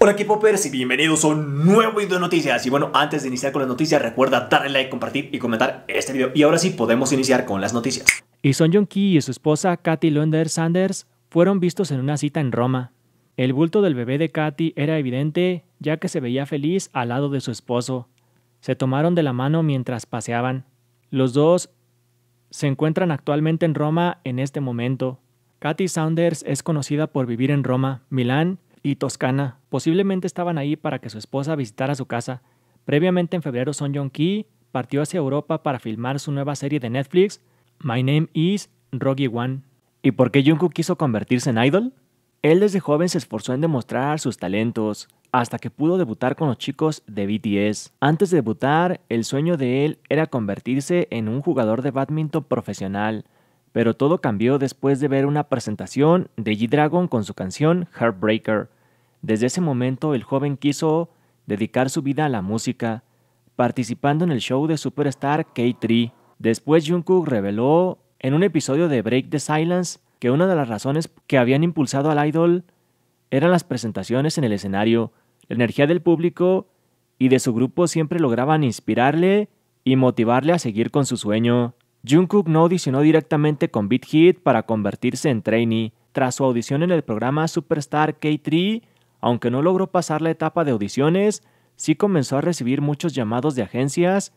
Hola equipo Pérez y bienvenidos a un nuevo video de noticias Y bueno, antes de iniciar con las noticias recuerda darle like, compartir y comentar este video Y ahora sí, podemos iniciar con las noticias Y Son jong y su esposa Katy Lunder Sanders fueron vistos en una cita en Roma El bulto del bebé de Katy era evidente ya que se veía feliz al lado de su esposo Se tomaron de la mano mientras paseaban Los dos se encuentran actualmente en Roma en este momento Katy Sanders es conocida por vivir en Roma, Milán y Toscana posiblemente estaban ahí para que su esposa visitara su casa. Previamente en febrero, Son jong ki partió hacia Europa para filmar su nueva serie de Netflix, My Name is Rocky One. ¿Y por qué Jungkook quiso convertirse en idol? Él desde joven se esforzó en demostrar sus talentos, hasta que pudo debutar con los chicos de BTS. Antes de debutar, el sueño de él era convertirse en un jugador de badminton profesional, pero todo cambió después de ver una presentación de G-Dragon con su canción Heartbreaker. Desde ese momento el joven quiso dedicar su vida a la música, participando en el show de superstar K3. Después Jungkook reveló en un episodio de Break the Silence que una de las razones que habían impulsado al idol eran las presentaciones en el escenario. La energía del público y de su grupo siempre lograban inspirarle y motivarle a seguir con su sueño. Jungkook no audicionó directamente con Beat Hit para convertirse en trainee. Tras su audición en el programa Superstar K3, aunque no logró pasar la etapa de audiciones, sí comenzó a recibir muchos llamados de agencias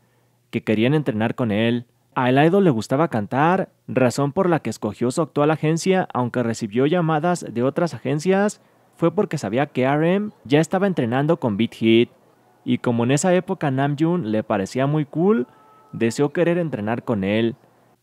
que querían entrenar con él. A el idol le gustaba cantar, razón por la que escogió su actual agencia, aunque recibió llamadas de otras agencias, fue porque sabía que RM ya estaba entrenando con Beat Hit. Y como en esa época Namjoon le parecía muy cool, deseó querer entrenar con él.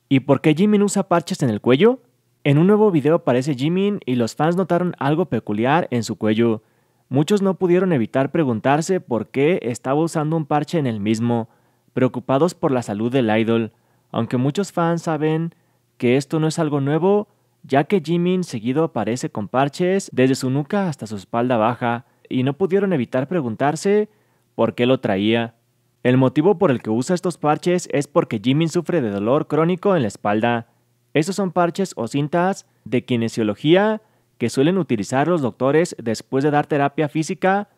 ¿Y por qué Jimin usa parches en el cuello? En un nuevo video aparece Jimin y los fans notaron algo peculiar en su cuello. Muchos no pudieron evitar preguntarse por qué estaba usando un parche en el mismo, preocupados por la salud del idol. Aunque muchos fans saben que esto no es algo nuevo, ya que Jimin seguido aparece con parches desde su nuca hasta su espalda baja, y no pudieron evitar preguntarse por qué lo traía. El motivo por el que usa estos parches es porque Jimmy sufre de dolor crónico en la espalda. Estos son parches o cintas de kinesiología que suelen utilizar los doctores después de dar terapia física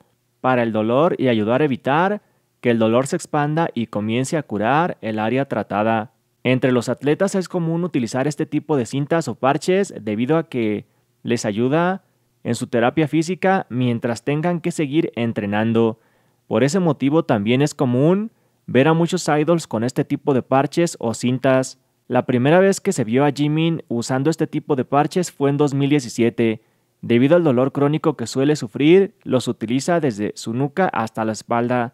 para el dolor y ayudar a evitar que el dolor se expanda y comience a curar el área tratada. Entre los atletas es común utilizar este tipo de cintas o parches debido a que les ayuda en su terapia física mientras tengan que seguir entrenando. Por ese motivo también es común ver a muchos idols con este tipo de parches o cintas. La primera vez que se vio a Jimin usando este tipo de parches fue en 2017. Debido al dolor crónico que suele sufrir, los utiliza desde su nuca hasta la espalda,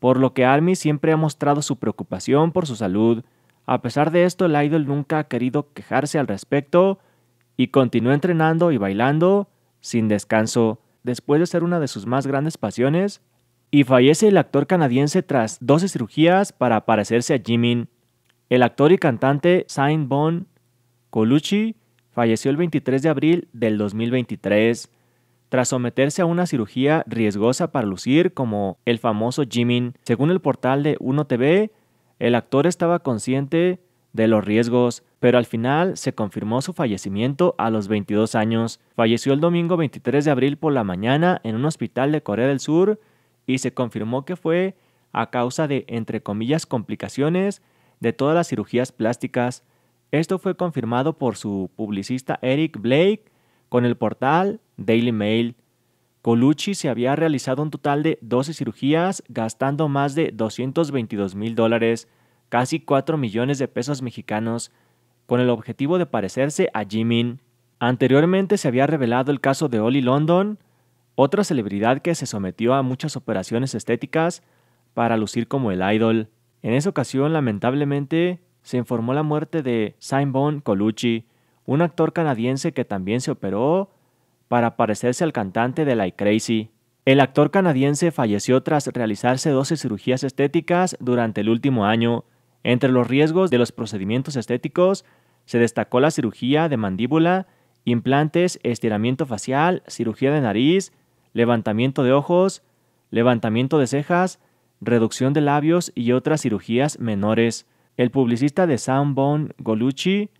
por lo que Army siempre ha mostrado su preocupación por su salud. A pesar de esto, el idol nunca ha querido quejarse al respecto y continúa entrenando y bailando sin descanso. Después de ser una de sus más grandes pasiones, y fallece el actor canadiense tras 12 cirugías para parecerse a Jimin. El actor y cantante Saint Bon Colucci falleció el 23 de abril del 2023 tras someterse a una cirugía riesgosa para lucir como el famoso Jimin. Según el portal de 1TV, el actor estaba consciente de los riesgos, pero al final se confirmó su fallecimiento a los 22 años. Falleció el domingo 23 de abril por la mañana en un hospital de Corea del Sur y se confirmó que fue a causa de, entre comillas, complicaciones de todas las cirugías plásticas. Esto fue confirmado por su publicista Eric Blake con el portal Daily Mail. Colucci se había realizado un total de 12 cirugías gastando más de 222 mil dólares, casi 4 millones de pesos mexicanos, con el objetivo de parecerse a Jimin. Anteriormente se había revelado el caso de Oli London, otra celebridad que se sometió a muchas operaciones estéticas para lucir como el idol. En esa ocasión, lamentablemente, se informó la muerte de Simon Colucci, un actor canadiense que también se operó para parecerse al cantante de Like Crazy. El actor canadiense falleció tras realizarse 12 cirugías estéticas durante el último año. Entre los riesgos de los procedimientos estéticos se destacó la cirugía de mandíbula, implantes, estiramiento facial, cirugía de nariz, levantamiento de ojos, levantamiento de cejas, reducción de labios y otras cirugías menores. El publicista de Soundbone, Golucci,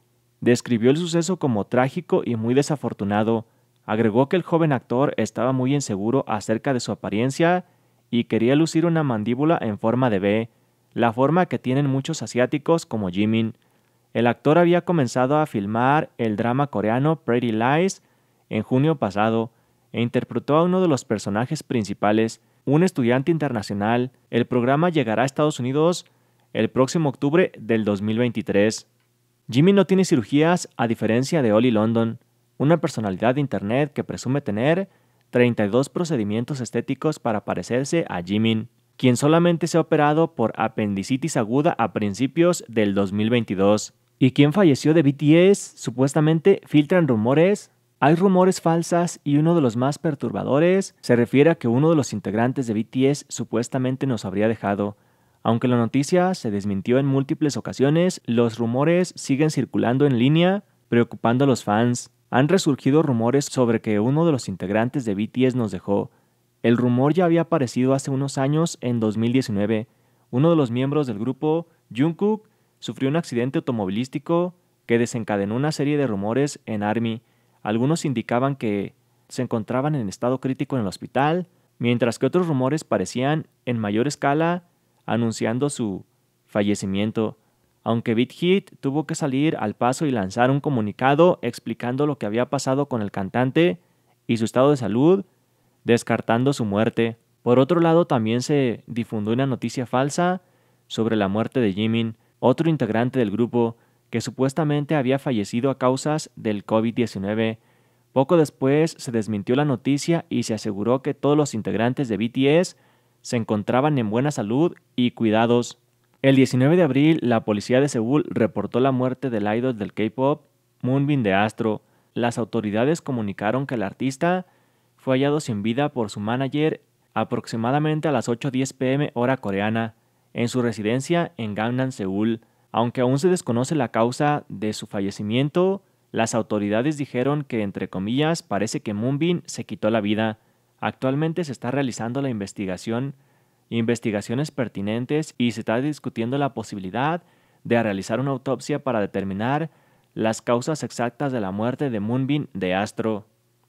describió el suceso como trágico y muy desafortunado. Agregó que el joven actor estaba muy inseguro acerca de su apariencia y quería lucir una mandíbula en forma de B, la forma que tienen muchos asiáticos como Jimin. El actor había comenzado a filmar el drama coreano Pretty Lies en junio pasado, e interpretó a uno de los personajes principales, un estudiante internacional. El programa llegará a Estados Unidos el próximo octubre del 2023. Jimmy no tiene cirugías a diferencia de Ollie London, una personalidad de Internet que presume tener 32 procedimientos estéticos para parecerse a Jimmy, quien solamente se ha operado por apendicitis aguda a principios del 2022. ¿Y quien falleció de BTS? Supuestamente filtran rumores hay rumores falsas y uno de los más perturbadores se refiere a que uno de los integrantes de BTS supuestamente nos habría dejado. Aunque la noticia se desmintió en múltiples ocasiones, los rumores siguen circulando en línea, preocupando a los fans. Han resurgido rumores sobre que uno de los integrantes de BTS nos dejó. El rumor ya había aparecido hace unos años, en 2019. Uno de los miembros del grupo, Jungkook, sufrió un accidente automovilístico que desencadenó una serie de rumores en ARMY. Algunos indicaban que se encontraban en estado crítico en el hospital, mientras que otros rumores parecían en mayor escala anunciando su fallecimiento, aunque Beat Hit tuvo que salir al paso y lanzar un comunicado explicando lo que había pasado con el cantante y su estado de salud, descartando su muerte. Por otro lado, también se difundió una noticia falsa sobre la muerte de Jimin, otro integrante del grupo, que supuestamente había fallecido a causas del COVID-19. Poco después se desmintió la noticia y se aseguró que todos los integrantes de BTS se encontraban en buena salud y cuidados. El 19 de abril, la policía de Seúl reportó la muerte del idol del K-pop, Moonbin de Astro. Las autoridades comunicaron que el artista fue hallado sin vida por su manager aproximadamente a las 8.10 pm hora coreana, en su residencia en Gangnam, Seúl. Aunque aún se desconoce la causa de su fallecimiento, las autoridades dijeron que, entre comillas, parece que Moonbin se quitó la vida. Actualmente se está realizando la investigación, investigaciones pertinentes y se está discutiendo la posibilidad de realizar una autopsia para determinar las causas exactas de la muerte de Moonbin de Astro.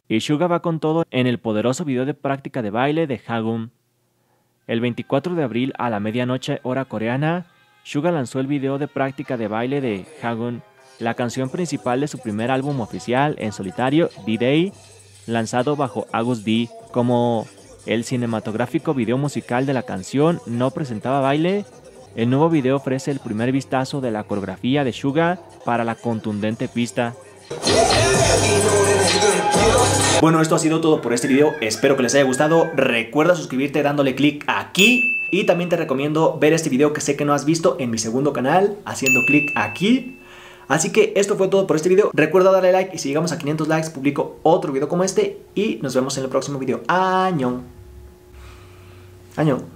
Y Suga va con todo en el poderoso video de práctica de baile de Hagum. El 24 de abril a la medianoche hora coreana, Suga lanzó el video de práctica de baile de Hagun, la canción principal de su primer álbum oficial en solitario, D-Day, lanzado bajo Agus D. Como el cinematográfico video musical de la canción no presentaba baile, el nuevo video ofrece el primer vistazo de la coreografía de Suga para la contundente pista. Bueno, esto ha sido todo por este video, espero que les haya gustado, recuerda suscribirte dándole clic aquí y también te recomiendo ver este video que sé que no has visto en mi segundo canal, haciendo clic aquí. Así que esto fue todo por este video. Recuerda darle like y si llegamos a 500 likes publico otro video como este y nos vemos en el próximo video. Año. Año.